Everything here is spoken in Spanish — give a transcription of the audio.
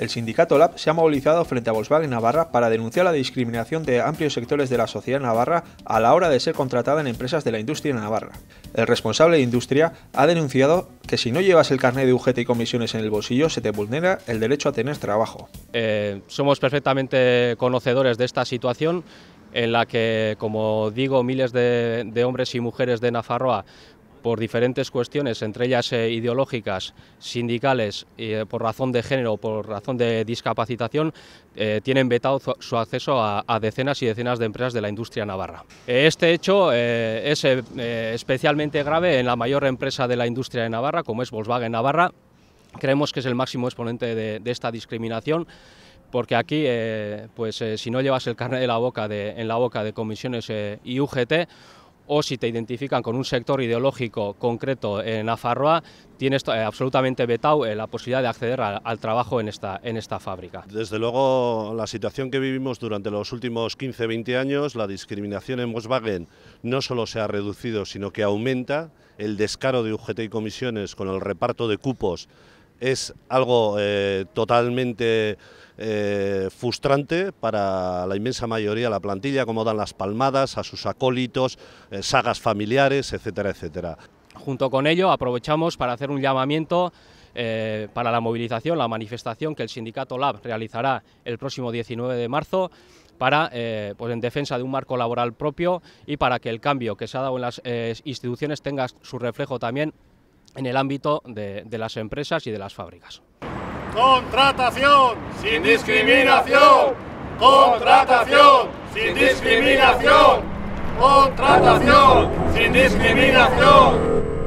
El sindicato LAB se ha movilizado frente a Volkswagen Navarra para denunciar la discriminación de amplios sectores de la sociedad navarra a la hora de ser contratada en empresas de la industria navarra. El responsable de industria ha denunciado que si no llevas el carnet de UGT y comisiones en el bolsillo se te vulnera el derecho a tener trabajo. Eh, somos perfectamente conocedores de esta situación en la que, como digo, miles de, de hombres y mujeres de Nafarroa por diferentes cuestiones, entre ellas eh, ideológicas, sindicales, eh, por razón de género, o por razón de discapacitación, eh, tienen vetado su, acceso a, decenas y decenas de empresas de la industria navarra. Este hecho es especialmente grave en la mayor empresa de la industria de Navarra, como es Volkswagen Navarra. Creemos que es el máximo exponente de, esta discriminación porque aquí, pues si no llevas el carnet de la boca en la boca de comisiones y UGT, o si te identifican con un sector ideológico concreto en Afarroa, tienes eh, absolutamente vetado eh, la posibilidad de acceder al, trabajo en esta, en esta fábrica. Desde luego, la situación que vivimos durante los últimos 15-20 años, la discriminación en Volkswagen no solo se ha reducido, sino que aumenta el descaro de UGT y comisiones con el reparto de cupos es algo eh, totalmente eh, frustrante para la inmensa mayoría de la plantilla, como dan las palmadas a sus acólitos, eh, sagas familiares, etcétera, etcétera. Junto con ello, aprovechamos para hacer un llamamiento para la movilización, la manifestación que el sindicato LAB realizará el próximo 19 de marzo para, pues en defensa de un marco laboral propio y para que el cambio que se ha dado en las instituciones tenga su reflejo también en el ámbito de, de las empresas y de las fábricas. Contratación sin discriminación. Contratación sin discriminación. Contratación sin discriminación.